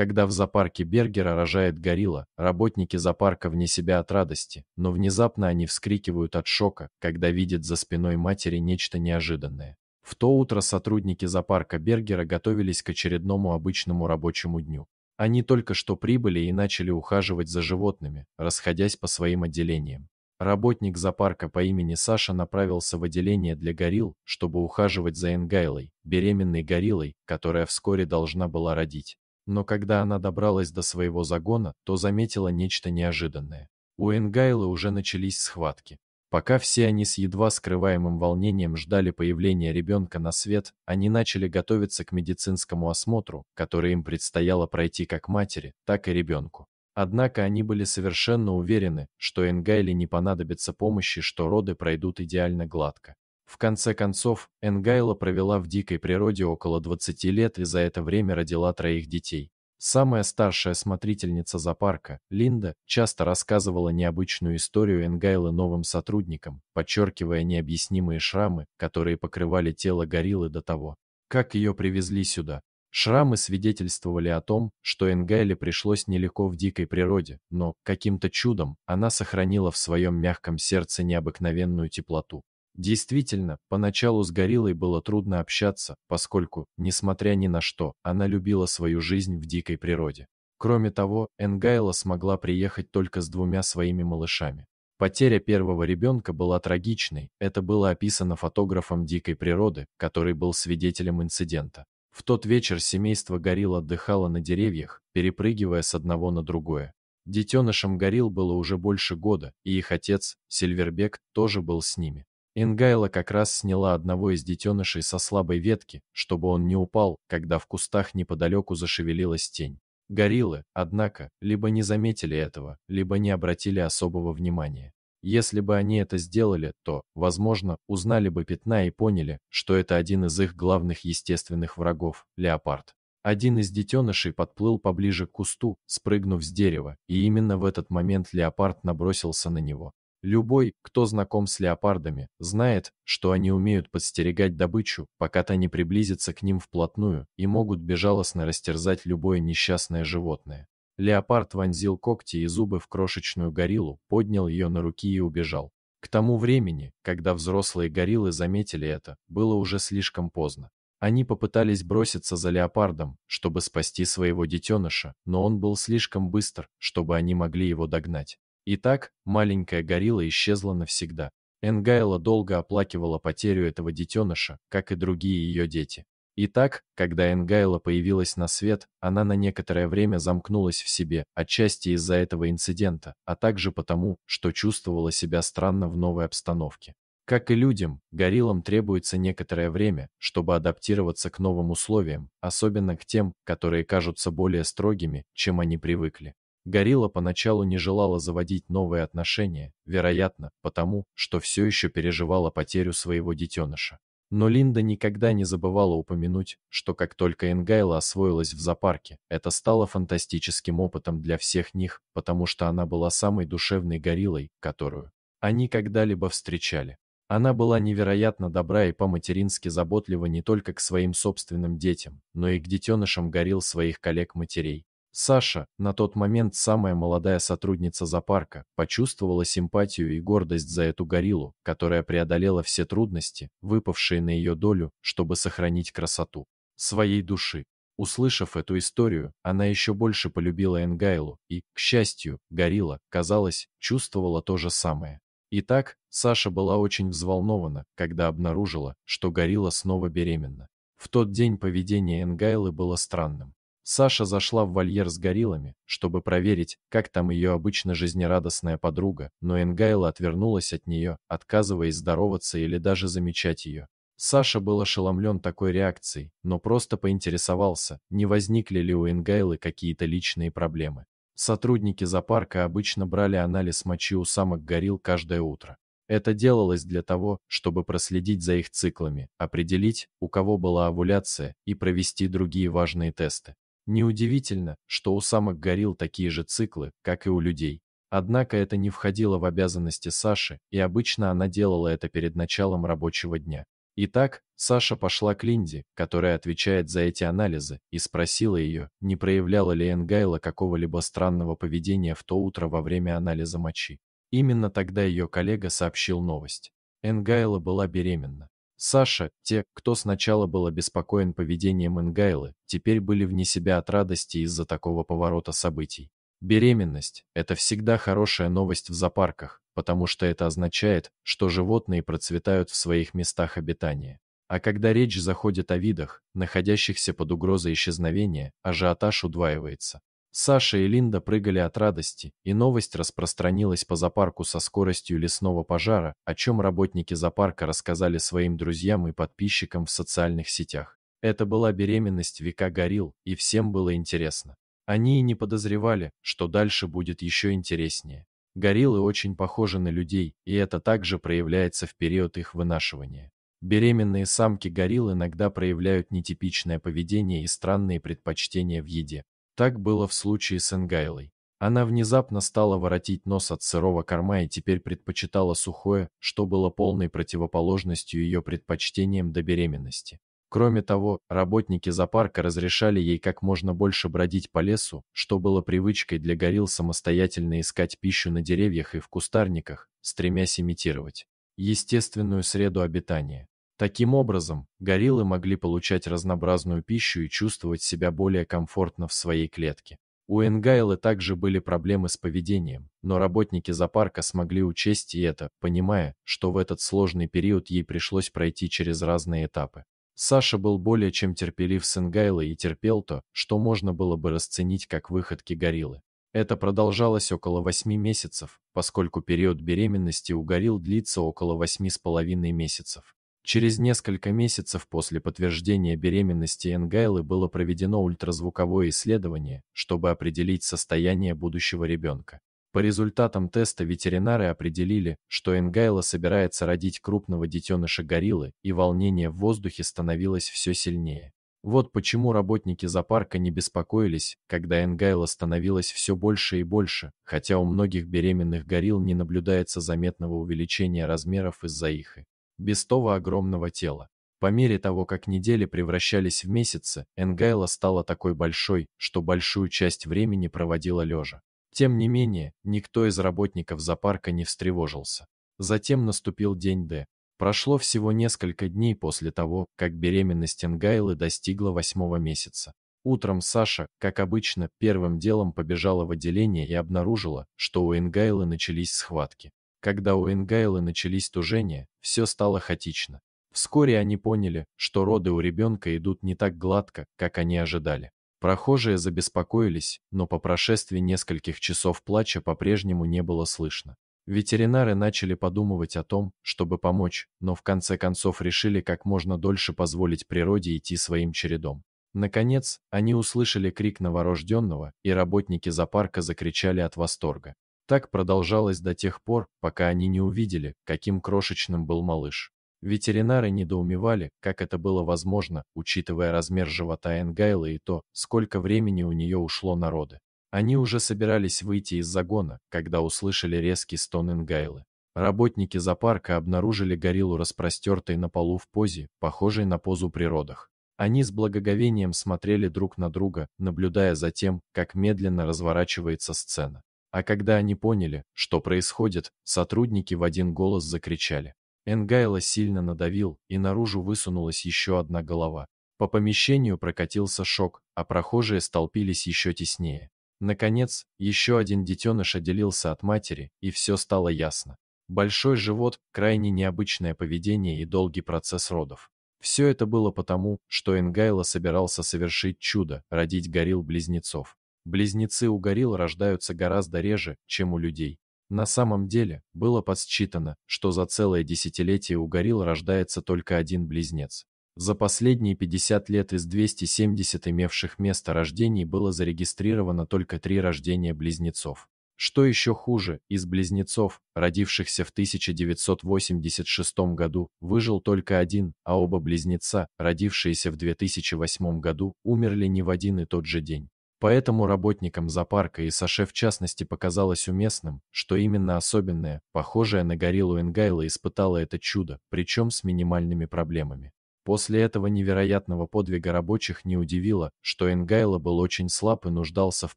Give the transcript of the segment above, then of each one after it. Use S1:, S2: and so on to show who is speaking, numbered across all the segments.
S1: Когда в зоопарке Бергера рожает горилла, работники зоопарка вне себя от радости, но внезапно они вскрикивают от шока, когда видят за спиной матери нечто неожиданное. В то утро сотрудники зоопарка Бергера готовились к очередному обычному рабочему дню. Они только что прибыли и начали ухаживать за животными, расходясь по своим отделениям. Работник зоопарка по имени Саша направился в отделение для горилл, чтобы ухаживать за Энгайлой, беременной гориллой, которая вскоре должна была родить но когда она добралась до своего загона, то заметила нечто неожиданное. У Энгайла уже начались схватки. Пока все они с едва скрываемым волнением ждали появления ребенка на свет, они начали готовиться к медицинскому осмотру, который им предстояло пройти как матери, так и ребенку. Однако они были совершенно уверены, что Энгайле не понадобится помощи, что роды пройдут идеально гладко. В конце концов, Энгайла провела в дикой природе около 20 лет и за это время родила троих детей. Самая старшая смотрительница зоопарка, Линда, часто рассказывала необычную историю Энгайла новым сотрудникам, подчеркивая необъяснимые шрамы, которые покрывали тело гориллы до того, как ее привезли сюда. Шрамы свидетельствовали о том, что Энгайле пришлось нелегко в дикой природе, но, каким-то чудом, она сохранила в своем мягком сердце необыкновенную теплоту. Действительно, поначалу с Гориллой было трудно общаться, поскольку, несмотря ни на что, она любила свою жизнь в дикой природе. Кроме того, Энгайла смогла приехать только с двумя своими малышами. Потеря первого ребенка была трагичной, это было описано фотографом дикой природы, который был свидетелем инцидента. В тот вечер семейство горилл отдыхало на деревьях, перепрыгивая с одного на другое. Детенышам горилл было уже больше года, и их отец, Сильвербек, тоже был с ними. Энгайла как раз сняла одного из детенышей со слабой ветки, чтобы он не упал, когда в кустах неподалеку зашевелилась тень. Гориллы, однако, либо не заметили этого, либо не обратили особого внимания. Если бы они это сделали, то, возможно, узнали бы пятна и поняли, что это один из их главных естественных врагов – леопард. Один из детенышей подплыл поближе к кусту, спрыгнув с дерева, и именно в этот момент леопард набросился на него. Любой, кто знаком с леопардами, знает, что они умеют подстерегать добычу, пока та не приблизится к ним вплотную, и могут безжалостно растерзать любое несчастное животное. Леопард вонзил когти и зубы в крошечную гориллу, поднял ее на руки и убежал. К тому времени, когда взрослые гориллы заметили это, было уже слишком поздно. Они попытались броситься за леопардом, чтобы спасти своего детеныша, но он был слишком быстр, чтобы они могли его догнать. Итак, маленькая горилла исчезла навсегда. Энгайла долго оплакивала потерю этого детеныша, как и другие ее дети. Итак, когда Энгайла появилась на свет, она на некоторое время замкнулась в себе, отчасти из-за этого инцидента, а также потому, что чувствовала себя странно в новой обстановке. Как и людям, гориллам требуется некоторое время, чтобы адаптироваться к новым условиям, особенно к тем, которые кажутся более строгими, чем они привыкли. Горилла поначалу не желала заводить новые отношения, вероятно, потому, что все еще переживала потерю своего детеныша. Но Линда никогда не забывала упомянуть, что как только Энгайла освоилась в зоопарке, это стало фантастическим опытом для всех них, потому что она была самой душевной гориллой, которую они когда-либо встречали. Она была невероятно добра и по-матерински заботлива не только к своим собственным детям, но и к детенышам горил своих коллег-матерей. Саша, на тот момент самая молодая сотрудница зоопарка, почувствовала симпатию и гордость за эту гориллу, которая преодолела все трудности, выпавшие на ее долю, чтобы сохранить красоту своей души. Услышав эту историю, она еще больше полюбила Энгайлу, и, к счастью, горилла, казалось, чувствовала то же самое. Итак, Саша была очень взволнована, когда обнаружила, что горилла снова беременна. В тот день поведение Энгайлы было странным. Саша зашла в вольер с гориллами, чтобы проверить, как там ее обычно жизнерадостная подруга, но Энгайла отвернулась от нее, отказываясь здороваться или даже замечать ее. Саша был ошеломлен такой реакцией, но просто поинтересовался, не возникли ли у Энгайлы какие-то личные проблемы. Сотрудники зоопарка обычно брали анализ мочи у самок горил каждое утро. Это делалось для того, чтобы проследить за их циклами, определить, у кого была овуляция, и провести другие важные тесты. Неудивительно, что у самок горил такие же циклы, как и у людей. Однако это не входило в обязанности Саши, и обычно она делала это перед началом рабочего дня. Итак, Саша пошла к Линде, которая отвечает за эти анализы, и спросила ее, не проявляла ли Энгайла какого-либо странного поведения в то утро во время анализа мочи. Именно тогда ее коллега сообщил новость. Энгайла была беременна. Саша, те, кто сначала был обеспокоен поведением Ингайлы, теперь были вне себя от радости из-за такого поворота событий. Беременность – это всегда хорошая новость в зоопарках, потому что это означает, что животные процветают в своих местах обитания. А когда речь заходит о видах, находящихся под угрозой исчезновения, ажиотаж удваивается. Саша и Линда прыгали от радости, и новость распространилась по зоопарку со скоростью лесного пожара, о чем работники зоопарка рассказали своим друзьям и подписчикам в социальных сетях. Это была беременность века горил, и всем было интересно. Они и не подозревали, что дальше будет еще интереснее. Гориллы очень похожи на людей, и это также проявляется в период их вынашивания. Беременные самки горилл иногда проявляют нетипичное поведение и странные предпочтения в еде. Так было в случае с Энгайлой. Она внезапно стала воротить нос от сырого корма и теперь предпочитала сухое, что было полной противоположностью ее предпочтениям до беременности. Кроме того, работники зоопарка разрешали ей как можно больше бродить по лесу, что было привычкой для горилл самостоятельно искать пищу на деревьях и в кустарниках, стремясь имитировать естественную среду обитания. Таким образом, гориллы могли получать разнообразную пищу и чувствовать себя более комфортно в своей клетке. У Энгайлы также были проблемы с поведением, но работники зоопарка смогли учесть и это, понимая, что в этот сложный период ей пришлось пройти через разные этапы. Саша был более чем терпелив с Энгайлой и терпел то, что можно было бы расценить как выходки гориллы. Это продолжалось около 8 месяцев, поскольку период беременности у горилл длится около 8,5 месяцев. Через несколько месяцев после подтверждения беременности Энгайлы было проведено ультразвуковое исследование, чтобы определить состояние будущего ребенка. По результатам теста ветеринары определили, что Энгайла собирается родить крупного детеныша гориллы, и волнение в воздухе становилось все сильнее. Вот почему работники зоопарка не беспокоились, когда Энгайла становилась все больше и больше, хотя у многих беременных горилл не наблюдается заметного увеличения размеров из-за их без того огромного тела. По мере того, как недели превращались в месяцы, Энгайла стала такой большой, что большую часть времени проводила лежа. Тем не менее, никто из работников зоопарка не встревожился. Затем наступил день Д. Прошло всего несколько дней после того, как беременность Энгайлы достигла восьмого месяца. Утром Саша, как обычно, первым делом побежала в отделение и обнаружила, что у Энгайлы начались схватки. Когда у Энгайла начались тужения, все стало хаотично. Вскоре они поняли, что роды у ребенка идут не так гладко, как они ожидали. Прохожие забеспокоились, но по прошествии нескольких часов плача по-прежнему не было слышно. Ветеринары начали подумывать о том, чтобы помочь, но в конце концов решили как можно дольше позволить природе идти своим чередом. Наконец, они услышали крик новорожденного, и работники зоопарка закричали от восторга. Так продолжалось до тех пор, пока они не увидели, каким крошечным был малыш. Ветеринары недоумевали, как это было возможно, учитывая размер живота Энгайла и то, сколько времени у нее ушло на роды. Они уже собирались выйти из загона, когда услышали резкий стон Энгайлы. Работники зоопарка обнаружили гориллу распростертой на полу в позе, похожей на позу при родах. Они с благоговением смотрели друг на друга, наблюдая за тем, как медленно разворачивается сцена. А когда они поняли, что происходит, сотрудники в один голос закричали. Энгайло сильно надавил, и наружу высунулась еще одна голова. По помещению прокатился шок, а прохожие столпились еще теснее. Наконец, еще один детеныш отделился от матери, и все стало ясно. Большой живот, крайне необычное поведение и долгий процесс родов. Все это было потому, что Энгайло собирался совершить чудо, родить горил близнецов. Близнецы у горилл рождаются гораздо реже, чем у людей. На самом деле, было подсчитано, что за целое десятилетие у горилл рождается только один близнец. За последние 50 лет из 270 имевших место рождений было зарегистрировано только три рождения близнецов. Что еще хуже, из близнецов, родившихся в 1986 году, выжил только один, а оба близнеца, родившиеся в 2008 году, умерли не в один и тот же день. Поэтому работникам зоопарка и Саше в частности показалось уместным, что именно особенное, похожее на гориллу Энгайла испытало это чудо, причем с минимальными проблемами. После этого невероятного подвига рабочих не удивило, что Энгайла был очень слаб и нуждался в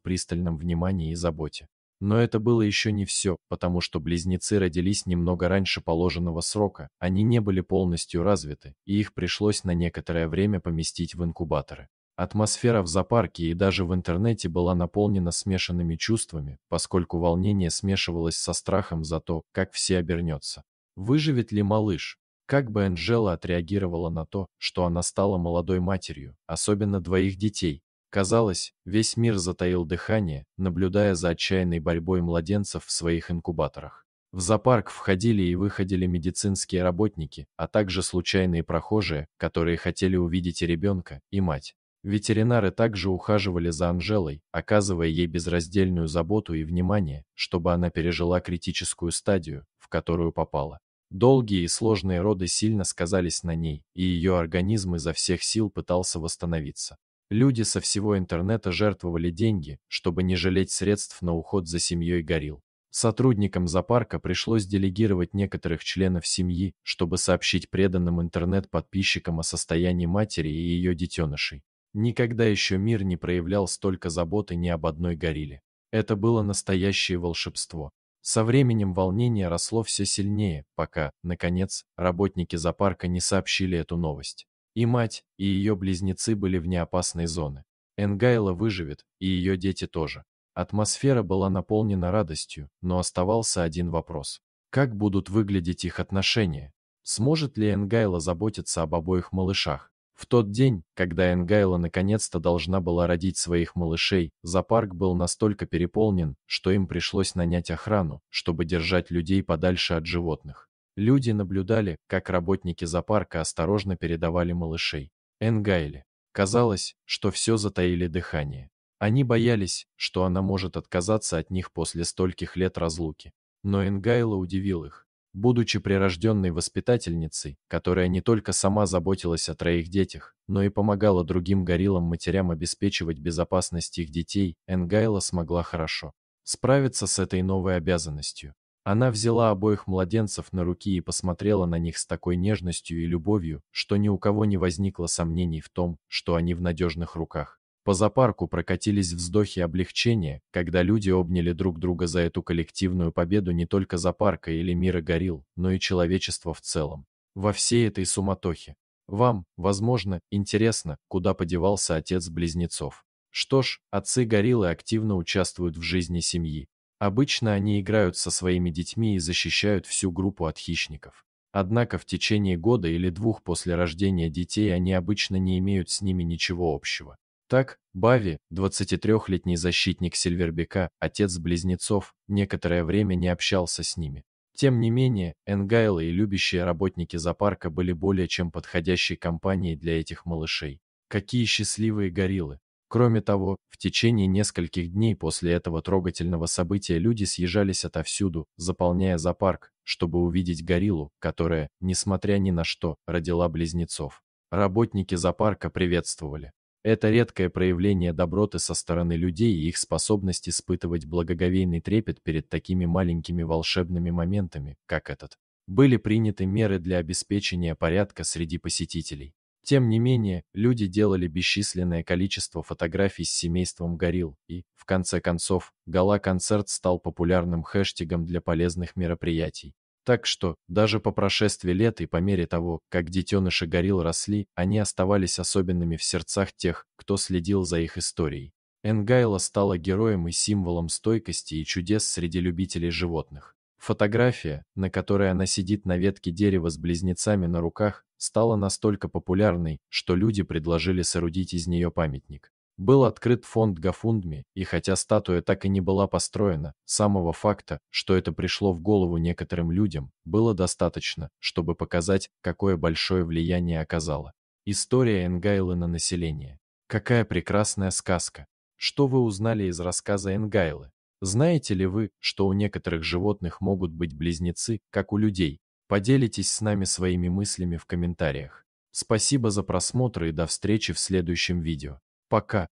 S1: пристальном внимании и заботе. Но это было еще не все, потому что близнецы родились немного раньше положенного срока, они не были полностью развиты, и их пришлось на некоторое время поместить в инкубаторы. Атмосфера в зоопарке и даже в интернете была наполнена смешанными чувствами, поскольку волнение смешивалось со страхом за то, как все обернется. Выживет ли малыш? Как бы Анжела отреагировала на то, что она стала молодой матерью, особенно двоих детей? Казалось, весь мир затаил дыхание, наблюдая за отчаянной борьбой младенцев в своих инкубаторах. В зоопарк входили и выходили медицинские работники, а также случайные прохожие, которые хотели увидеть ребенка, и мать. Ветеринары также ухаживали за Анжелой, оказывая ей безраздельную заботу и внимание, чтобы она пережила критическую стадию, в которую попала. Долгие и сложные роды сильно сказались на ней, и ее организм изо всех сил пытался восстановиться. Люди со всего интернета жертвовали деньги, чтобы не жалеть средств на уход за семьей горил. Сотрудникам зоопарка пришлось делегировать некоторых членов семьи, чтобы сообщить преданным интернет-подписчикам о состоянии матери и ее детенышей. Никогда еще мир не проявлял столько заботы ни об одной горилле. Это было настоящее волшебство. Со временем волнение росло все сильнее, пока, наконец, работники зоопарка не сообщили эту новость. И мать, и ее близнецы были вне опасной зоны. Энгайла выживет, и ее дети тоже. Атмосфера была наполнена радостью, но оставался один вопрос. Как будут выглядеть их отношения? Сможет ли Энгайла заботиться об обоих малышах? В тот день, когда Энгайла наконец-то должна была родить своих малышей, зоопарк был настолько переполнен, что им пришлось нанять охрану, чтобы держать людей подальше от животных. Люди наблюдали, как работники зоопарка осторожно передавали малышей. Энгайле. Казалось, что все затаили дыхание. Они боялись, что она может отказаться от них после стольких лет разлуки. Но Энгайла удивил их. Будучи прирожденной воспитательницей, которая не только сама заботилась о троих детях, но и помогала другим гориллам-матерям обеспечивать безопасность их детей, Энгайла смогла хорошо справиться с этой новой обязанностью. Она взяла обоих младенцев на руки и посмотрела на них с такой нежностью и любовью, что ни у кого не возникло сомнений в том, что они в надежных руках. По запарку прокатились вздохи облегчения, когда люди обняли друг друга за эту коллективную победу не только зоопарка или мира Горил, но и человечества в целом. Во всей этой суматохе. Вам, возможно, интересно, куда подевался отец близнецов. Что ж, отцы-гориллы активно участвуют в жизни семьи. Обычно они играют со своими детьми и защищают всю группу от хищников. Однако в течение года или двух после рождения детей они обычно не имеют с ними ничего общего. Так, Бави, 23-летний защитник Сильвербека, отец близнецов, некоторое время не общался с ними. Тем не менее, Энгайлы и любящие работники зоопарка были более чем подходящей компанией для этих малышей. Какие счастливые гориллы! Кроме того, в течение нескольких дней после этого трогательного события люди съезжались отовсюду, заполняя зоопарк, чтобы увидеть гориллу, которая, несмотря ни на что, родила близнецов. Работники зоопарка приветствовали это редкое проявление доброты со стороны людей и их способность испытывать благоговейный трепет перед такими маленькими волшебными моментами, как этот. Были приняты меры для обеспечения порядка среди посетителей. Тем не менее, люди делали бесчисленное количество фотографий с семейством горилл, и, в конце концов, гала-концерт стал популярным хэштегом для полезных мероприятий. Так что, даже по прошествии лет и по мере того, как детеныши горилл росли, они оставались особенными в сердцах тех, кто следил за их историей. Энгайла стала героем и символом стойкости и чудес среди любителей животных. Фотография, на которой она сидит на ветке дерева с близнецами на руках, стала настолько популярной, что люди предложили соорудить из нее памятник. Был открыт фонд Гафундми, и хотя статуя так и не была построена, самого факта, что это пришло в голову некоторым людям, было достаточно, чтобы показать, какое большое влияние оказала. История Энгайлы на население. Какая прекрасная сказка! Что вы узнали из рассказа Энгайлы? Знаете ли вы, что у некоторых животных могут быть близнецы, как у людей? Поделитесь с нами своими мыслями в комментариях. Спасибо за просмотр и до встречи в следующем видео пока.